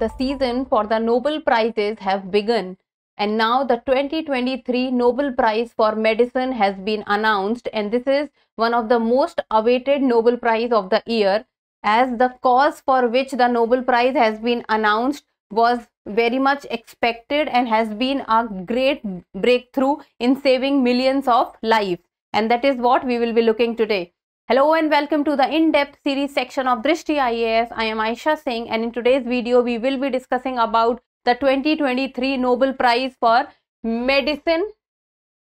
the season for the Nobel Prizes have begun and now the 2023 Nobel Prize for Medicine has been announced and this is one of the most awaited Nobel Prize of the year as the cause for which the Nobel Prize has been announced was very much expected and has been a great breakthrough in saving millions of lives and that is what we will be looking today. Hello and welcome to the in-depth series section of Drishti IAS. I am Aisha Singh and in today's video we will be discussing about the 2023 Nobel Prize for Medicine.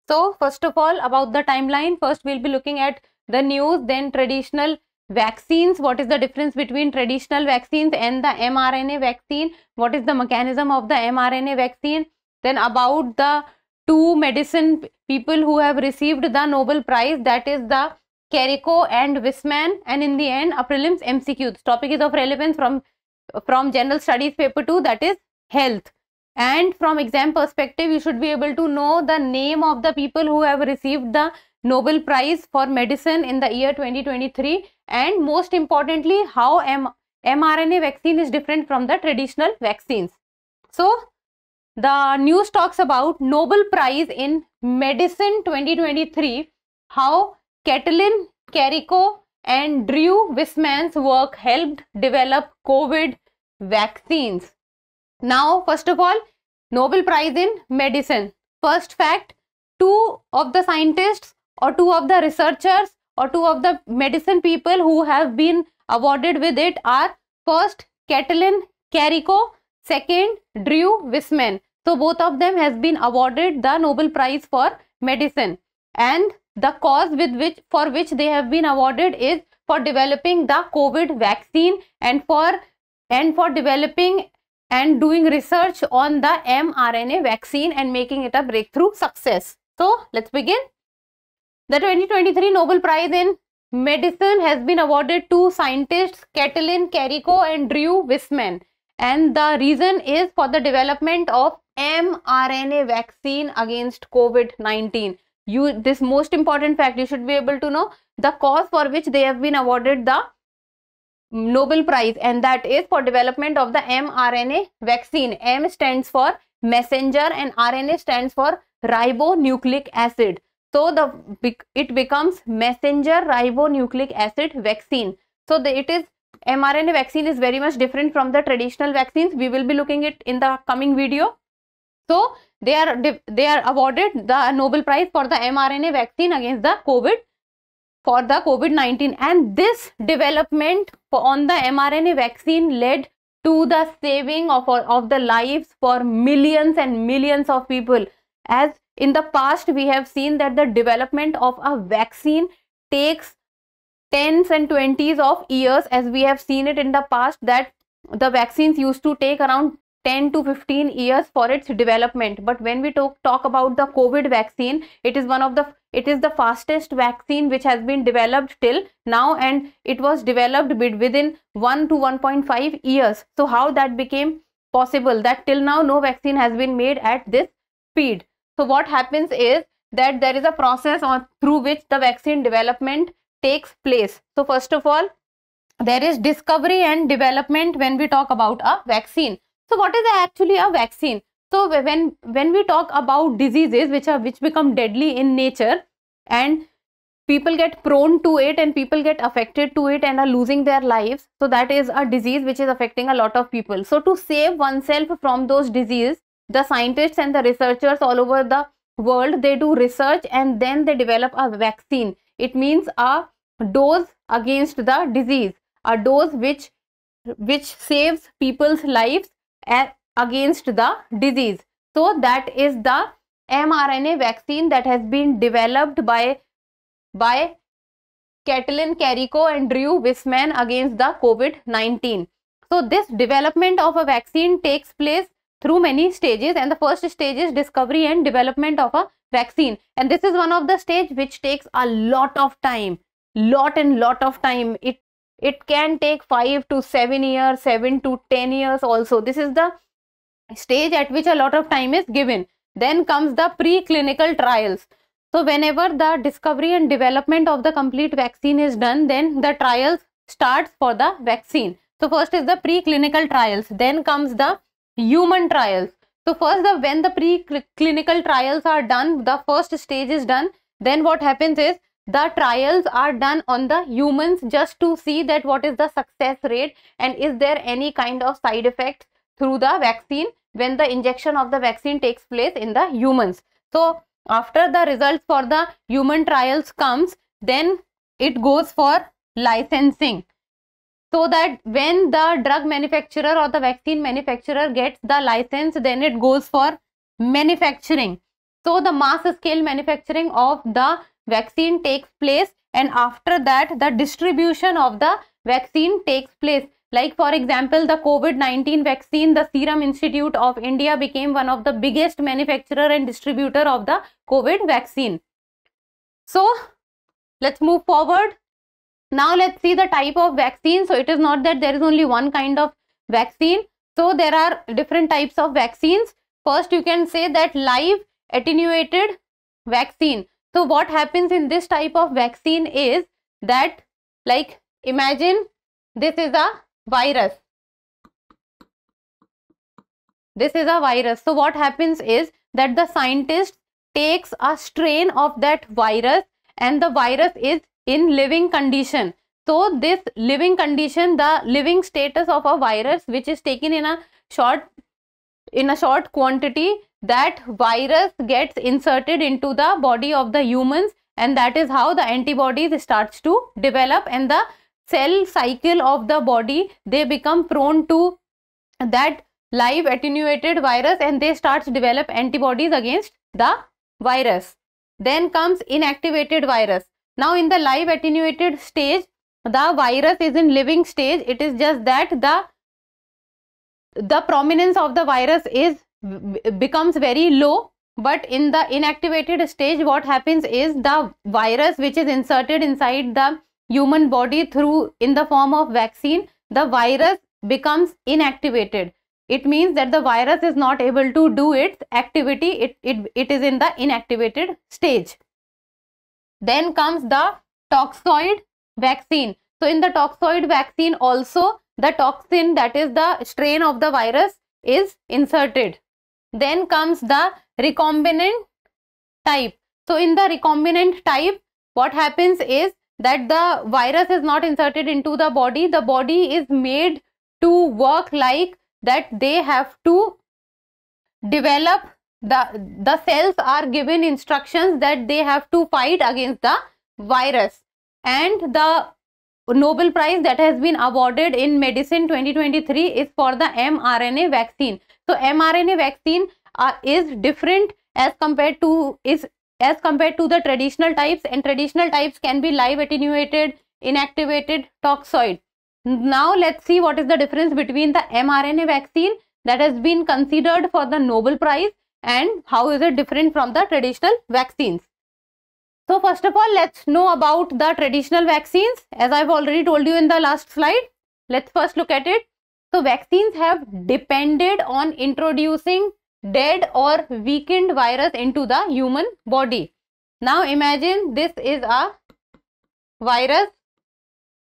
So first of all about the timeline, first we'll be looking at the news, then traditional vaccines, what is the difference between traditional vaccines and the mRNA vaccine, what is the mechanism of the mRNA vaccine, then about the two medicine people who have received the Nobel Prize that is the Carrico and Wisman and in the end a prelims MCQ. This topic is of relevance from, from general studies paper 2 that is health. And from exam perspective you should be able to know the name of the people who have received the Nobel Prize for Medicine in the year 2023 and most importantly how M mRNA vaccine is different from the traditional vaccines. So the news talks about Nobel Prize in Medicine 2023 how Catelyn Carrico and Drew Wisman's work helped develop COVID vaccines. Now, first of all, Nobel Prize in Medicine. First fact, two of the scientists or two of the researchers or two of the medicine people who have been awarded with it are first Catelyn Carrico, second Drew Wisman. So both of them has been awarded the Nobel Prize for Medicine. And the cause with which for which they have been awarded is for developing the covid vaccine and for and for developing and doing research on the mrna vaccine and making it a breakthrough success so let's begin the 2023 nobel prize in medicine has been awarded to scientists Katalin Carrico and Drew Wisman and the reason is for the development of mRNA vaccine against COVID-19 you this most important fact you should be able to know the cause for which they have been awarded the Nobel Prize and that is for development of the mRNA vaccine. M stands for messenger and RNA stands for ribonucleic acid. So the it becomes messenger ribonucleic acid vaccine. So the, it is mRNA vaccine is very much different from the traditional vaccines. We will be looking it in the coming video. So they are they are awarded the Nobel Prize for the mRNA vaccine against the COVID for the COVID-19 and this development on the mRNA vaccine led to the saving of, of the lives for millions and millions of people. As in the past, we have seen that the development of a vaccine takes tens and twenties of years as we have seen it in the past that the vaccines used to take around 10 to 15 years for its development but when we talk talk about the covid vaccine it is one of the it is the fastest vaccine which has been developed till now and it was developed within 1 to 1.5 years so how that became possible that till now no vaccine has been made at this speed so what happens is that there is a process on through which the vaccine development takes place so first of all there is discovery and development when we talk about a vaccine so what is actually a vaccine? So when, when we talk about diseases which are which become deadly in nature and people get prone to it and people get affected to it and are losing their lives. So that is a disease which is affecting a lot of people. So to save oneself from those diseases, the scientists and the researchers all over the world, they do research and then they develop a vaccine. It means a dose against the disease, a dose which which saves people's lives against the disease. So that is the mRNA vaccine that has been developed by, by Catelyn Carrico and Drew Wisman against the COVID-19. So this development of a vaccine takes place through many stages and the first stage is discovery and development of a vaccine and this is one of the stage which takes a lot of time lot and lot of time it it can take 5 to 7 years, 7 to 10 years also. This is the stage at which a lot of time is given. Then comes the preclinical trials. So whenever the discovery and development of the complete vaccine is done, then the trials starts for the vaccine. So first is the preclinical trials, then comes the human trials. So first the when the preclinical trials are done, the first stage is done, then what happens is the trials are done on the humans just to see that what is the success rate and is there any kind of side effects through the vaccine when the injection of the vaccine takes place in the humans so after the results for the human trials comes then it goes for licensing so that when the drug manufacturer or the vaccine manufacturer gets the license then it goes for manufacturing so the mass scale manufacturing of the vaccine takes place and after that the distribution of the vaccine takes place like for example the covid-19 vaccine the serum institute of india became one of the biggest manufacturer and distributor of the covid vaccine so let's move forward now let's see the type of vaccine so it is not that there is only one kind of vaccine so there are different types of vaccines first you can say that live attenuated vaccine so what happens in this type of vaccine is that like imagine this is a virus. This is a virus. So what happens is that the scientist takes a strain of that virus and the virus is in living condition. So this living condition, the living status of a virus which is taken in a short in a short quantity that virus gets inserted into the body of the humans and that is how the antibodies starts to develop and the cell cycle of the body they become prone to that live attenuated virus and they starts develop antibodies against the virus then comes inactivated virus now in the live attenuated stage the virus is in living stage it is just that the the prominence of the virus is becomes very low but in the inactivated stage what happens is the virus which is inserted inside the human body through in the form of vaccine the virus becomes inactivated it means that the virus is not able to do its activity it it, it is in the inactivated stage then comes the toxoid vaccine so in the toxoid vaccine also the toxin that is the strain of the virus is inserted then comes the recombinant type. So in the recombinant type, what happens is that the virus is not inserted into the body. The body is made to work like that they have to develop the, the cells are given instructions that they have to fight against the virus and the Nobel Prize that has been awarded in medicine 2023 is for the mRNA vaccine. So mRNA vaccine uh, is different as compared to is as compared to the traditional types and traditional types can be live attenuated, inactivated, toxoid. Now let's see what is the difference between the mRNA vaccine that has been considered for the Nobel Prize and how is it different from the traditional vaccines. So first of all, let's know about the traditional vaccines. As I've already told you in the last slide, let's first look at it. So vaccines have depended on introducing dead or weakened virus into the human body. Now imagine this is a virus.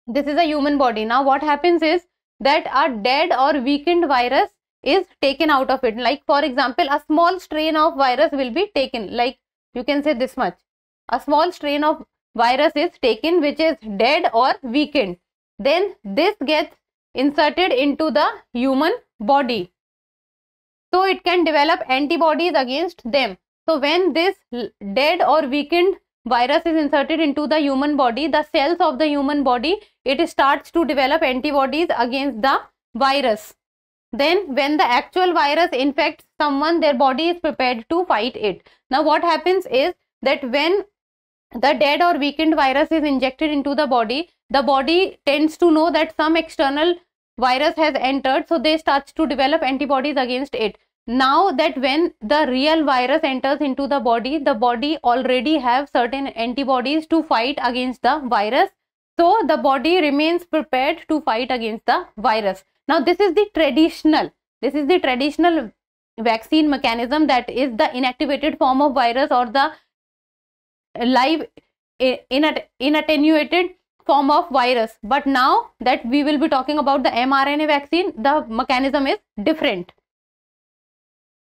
This is a human body. Now what happens is that a dead or weakened virus is taken out of it. Like for example, a small strain of virus will be taken. Like you can say this much a small strain of virus is taken which is dead or weakened. Then this gets inserted into the human body. So it can develop antibodies against them. So when this dead or weakened virus is inserted into the human body, the cells of the human body, it starts to develop antibodies against the virus. Then when the actual virus infects someone, their body is prepared to fight it. Now what happens is that when the dead or weakened virus is injected into the body, the body tends to know that some external virus has entered, so they start to develop antibodies against it. Now that when the real virus enters into the body, the body already have certain antibodies to fight against the virus. So the body remains prepared to fight against the virus. Now this is the traditional, this is the traditional vaccine mechanism that is the inactivated form of virus or the live in a, in attenuated form of virus but now that we will be talking about the mrna vaccine the mechanism is different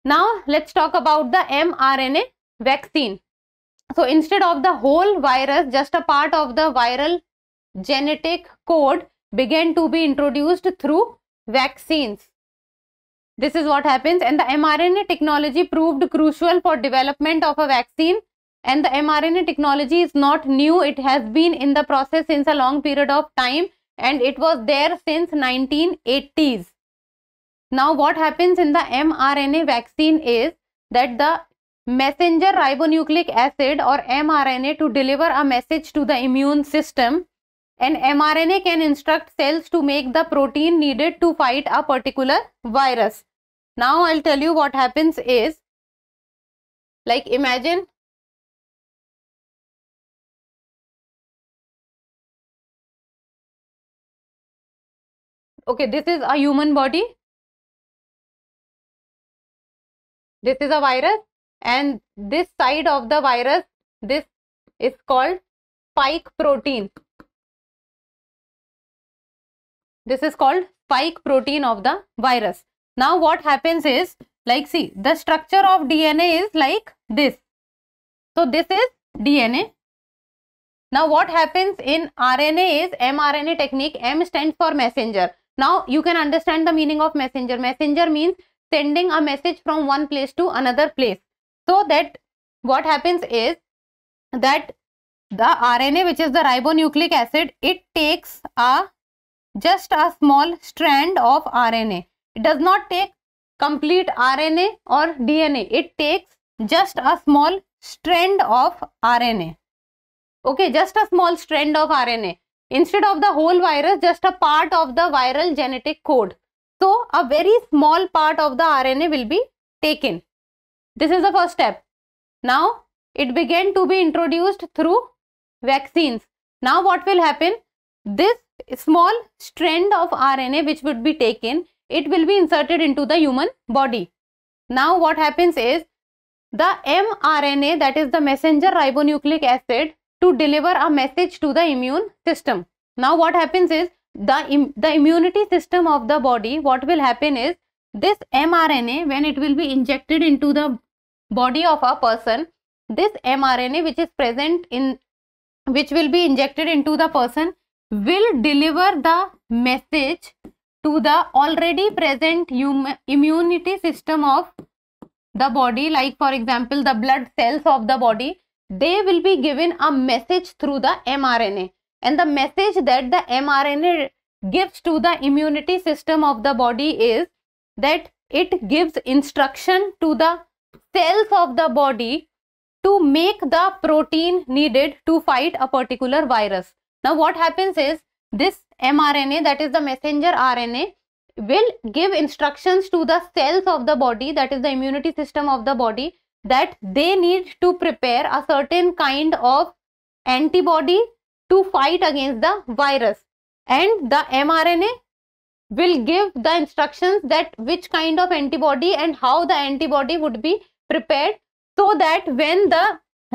now let's talk about the mrna vaccine so instead of the whole virus just a part of the viral genetic code began to be introduced through vaccines this is what happens and the mrna technology proved crucial for development of a vaccine and the mRNA technology is not new. It has been in the process since a long period of time and it was there since 1980s. Now what happens in the mRNA vaccine is that the messenger ribonucleic acid or mRNA to deliver a message to the immune system and mRNA can instruct cells to make the protein needed to fight a particular virus. Now I'll tell you what happens is like imagine okay this is a human body this is a virus and this side of the virus this is called spike protein this is called spike protein of the virus now what happens is like see the structure of dna is like this so this is dna now what happens in rna is mrna technique m stands for messenger now you can understand the meaning of messenger. Messenger means sending a message from one place to another place. So that what happens is that the RNA which is the ribonucleic acid it takes a just a small strand of RNA. It does not take complete RNA or DNA. It takes just a small strand of RNA. Okay, just a small strand of RNA instead of the whole virus just a part of the viral genetic code so a very small part of the rna will be taken this is the first step now it began to be introduced through vaccines now what will happen this small strand of rna which would be taken it will be inserted into the human body now what happens is the mRNA that is the messenger ribonucleic acid to deliver a message to the immune system. Now what happens is the, Im the immunity system of the body, what will happen is this mRNA when it will be injected into the body of a person, this mRNA which is present in which will be injected into the person will deliver the message to the already present immunity system of the body like for example the blood cells of the body they will be given a message through the mRNA. And the message that the mRNA gives to the immunity system of the body is that it gives instruction to the cells of the body to make the protein needed to fight a particular virus. Now what happens is this mRNA that is the messenger RNA will give instructions to the cells of the body that is the immunity system of the body that they need to prepare a certain kind of antibody to fight against the virus and the mRNA will give the instructions that which kind of antibody and how the antibody would be prepared so that when the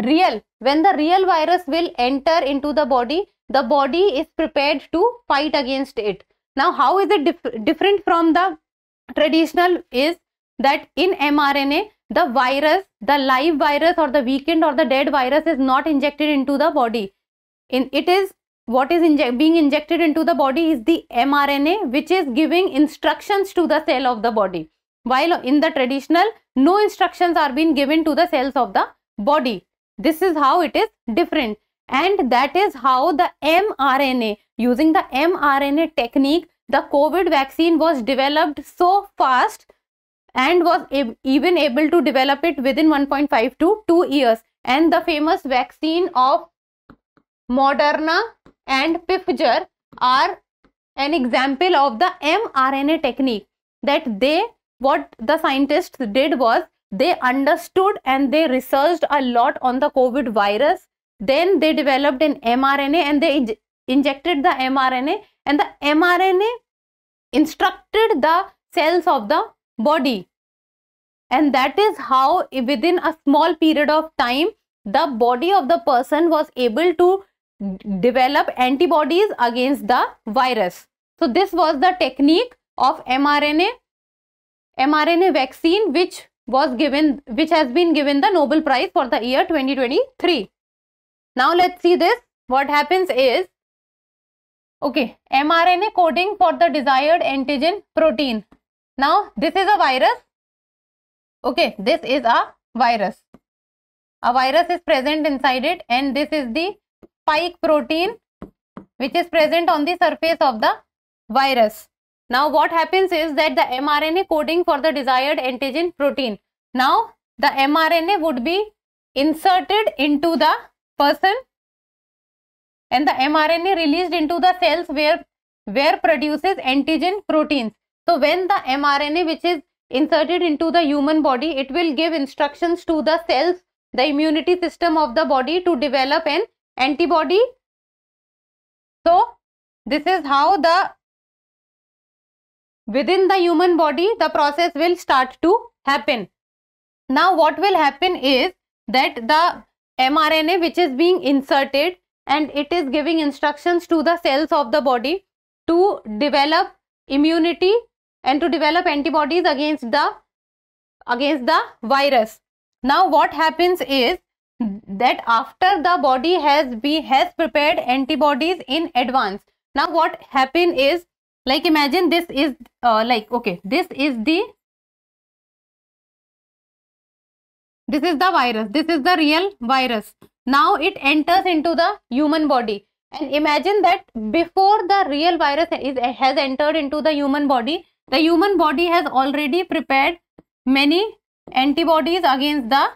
real when the real virus will enter into the body the body is prepared to fight against it now how is it dif different from the traditional is that in mRNA the virus the live virus or the weakened or the dead virus is not injected into the body in it is what is inje being injected into the body is the mrna which is giving instructions to the cell of the body while in the traditional no instructions are being given to the cells of the body this is how it is different and that is how the mrna using the mrna technique the covid vaccine was developed so fast and was ab even able to develop it within 1.5 to 2 years and the famous vaccine of Moderna and Pfizer are an example of the mRNA technique that they what the scientists did was they understood and they researched a lot on the COVID virus then they developed an mRNA and they injected the mRNA and the mRNA instructed the cells of the body and that is how within a small period of time the body of the person was able to develop antibodies against the virus so this was the technique of mrna mrna vaccine which was given which has been given the nobel prize for the year 2023 now let's see this what happens is okay mrna coding for the desired antigen protein now, this is a virus. Okay, this is a virus. A virus is present inside it and this is the spike protein which is present on the surface of the virus. Now, what happens is that the mRNA coding for the desired antigen protein. Now, the mRNA would be inserted into the person and the mRNA released into the cells where, where produces antigen proteins. So when the mRNA which is inserted into the human body, it will give instructions to the cells, the immunity system of the body to develop an antibody. So this is how the within the human body the process will start to happen. Now what will happen is that the mRNA which is being inserted and it is giving instructions to the cells of the body to develop immunity and to develop antibodies against the against the virus. Now what happens is that after the body has be has prepared antibodies in advance. Now what happen is like imagine this is uh, like okay this is the this is the virus this is the real virus now it enters into the human body and imagine that before the real virus is, has entered into the human body the human body has already prepared many antibodies against the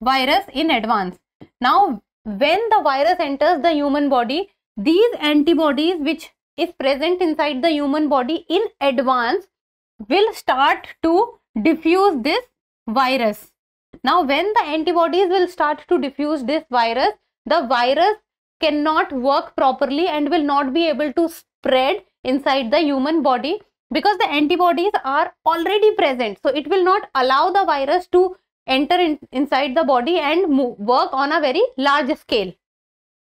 virus in advance. Now, when the virus enters the human body, these antibodies which is present inside the human body in advance will start to diffuse this virus. Now, when the antibodies will start to diffuse this virus, the virus cannot work properly and will not be able to spread inside the human body because the antibodies are already present so it will not allow the virus to enter in, inside the body and move, work on a very large scale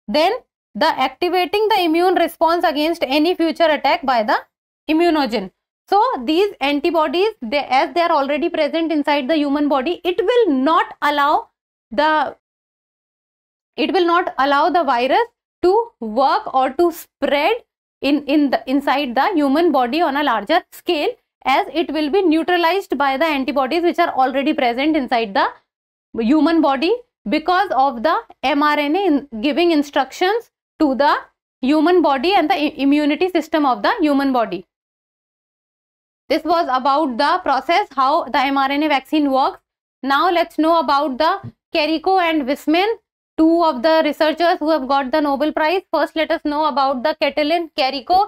then the activating the immune response against any future attack by the immunogen so these antibodies they, as they are already present inside the human body it will not allow the it will not allow the virus to work or to spread in, in the, inside the human body on a larger scale as it will be neutralized by the antibodies which are already present inside the human body because of the mRNA in giving instructions to the human body and the immunity system of the human body. This was about the process how the mRNA vaccine works. Now let's know about the Carico and Wisman two of the researchers who have got the Nobel Prize. First, let us know about the Katalin Karikó.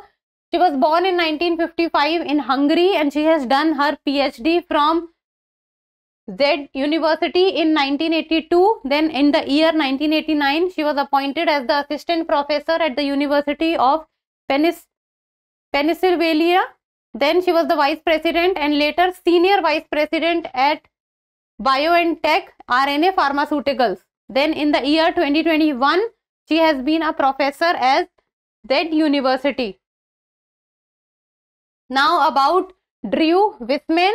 She was born in 1955 in Hungary and she has done her PhD from Z University in 1982. Then in the year 1989, she was appointed as the assistant professor at the University of Pennsylvania. Then she was the vice president and later senior vice president at BioNTech RNA Pharmaceuticals. Then in the year 2021, she has been a professor at that university. Now about Drew Wisman,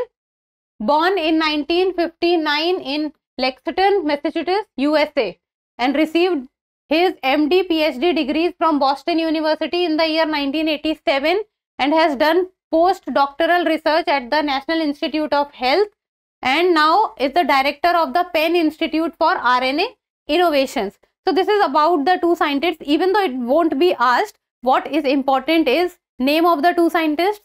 born in 1959 in Lexington, Massachusetts, USA and received his MD PhD degrees from Boston University in the year 1987 and has done postdoctoral research at the National Institute of Health and now is the director of the Penn Institute for RNA innovations. So this is about the two scientists even though it won't be asked what is important is name of the two scientists,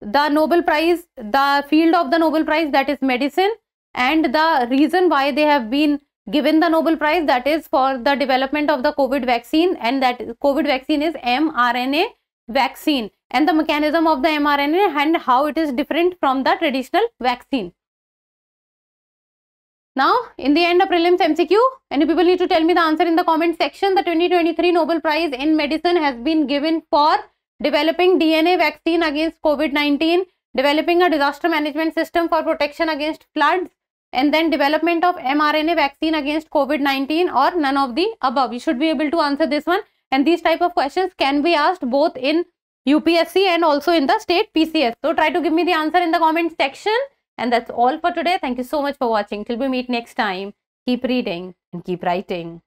the Nobel Prize, the field of the Nobel Prize that is medicine and the reason why they have been given the Nobel Prize that is for the development of the COVID vaccine and that COVID vaccine is mRNA vaccine and the mechanism of the mRNA and how it is different from the traditional vaccine. Now, in the end of prelims MCQ, any people need to tell me the answer in the comment section. The 2023 Nobel Prize in Medicine has been given for developing DNA vaccine against COVID-19, developing a disaster management system for protection against floods, and then development of mRNA vaccine against COVID-19 or none of the above. You should be able to answer this one. And these type of questions can be asked both in UPSC and also in the state PCS. So try to give me the answer in the comment section. And that's all for today. Thank you so much for watching. Till we meet next time, keep reading and keep writing.